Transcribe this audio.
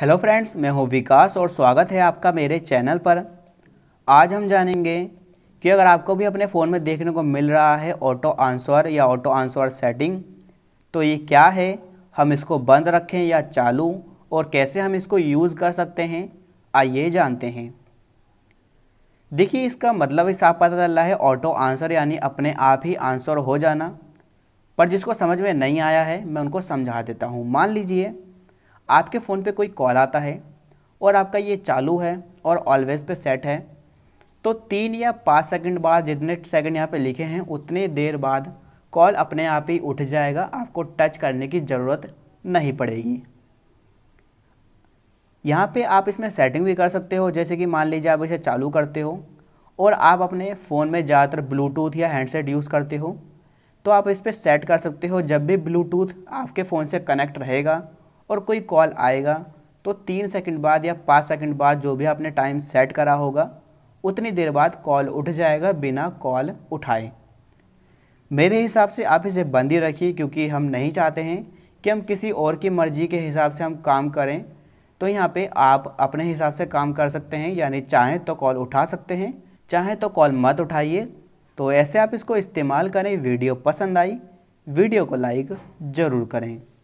hello friends मैं हूं विकास और स्वागत है आपका मेरे चैनल पर आज हम जानेंगे कि अगर आपको भी अपने फ़ोन में देखने को मिल रहा है ऑटो आंसर या ऑटो आंसर सेटिंग तो ये क्या है हम इसको बंद रखें या चालू और कैसे हम इसको यूज़ कर सकते हैं आइए जानते हैं देखिए इसका मतलब ही साफ पता चल रहा है ऑटो आंसर यानी अपने आप ही आंसर हो जाना पर जिसको समझ में नहीं आया है मैं उनको समझा देता हूँ मान लीजिए आपके फ़ोन पे कोई कॉल आता है और आपका ये चालू है और ऑलवेज़ पे सेट है तो तीन या पाँच सेकंड बाद जितने सेकंड यहाँ पे लिखे हैं उतने देर बाद कॉल अपने आप ही उठ जाएगा आपको टच करने की ज़रूरत नहीं पड़ेगी यहाँ पे आप इसमें सेटिंग भी कर सकते हो जैसे कि मान लीजिए आप इसे चालू करते हो और आप अपने फ़ोन में ज़्यादातर ब्लूटूथ या हैंडसेट यूज़ करते हो तो आप इस पर सेट कर सकते हो जब भी ब्लूटूथ आपके फ़ोन से कनेक्ट रहेगा और कोई कॉल आएगा तो तीन सेकंड बाद या पाँच सेकंड बाद जो भी आपने टाइम सेट करा होगा उतनी देर बाद कॉल उठ जाएगा बिना कॉल उठाए मेरे हिसाब से आप इसे बंद ही रखिए क्योंकि हम नहीं चाहते हैं कि हम किसी और की मर्ज़ी के हिसाब से हम काम करें तो यहाँ पे आप अपने हिसाब से काम कर सकते हैं यानी चाहें तो कॉल उठा सकते हैं चाहें तो कॉल मत उठाइए तो ऐसे आप इसको इस्तेमाल करें वीडियो पसंद आई वीडियो को लाइक ज़रूर करें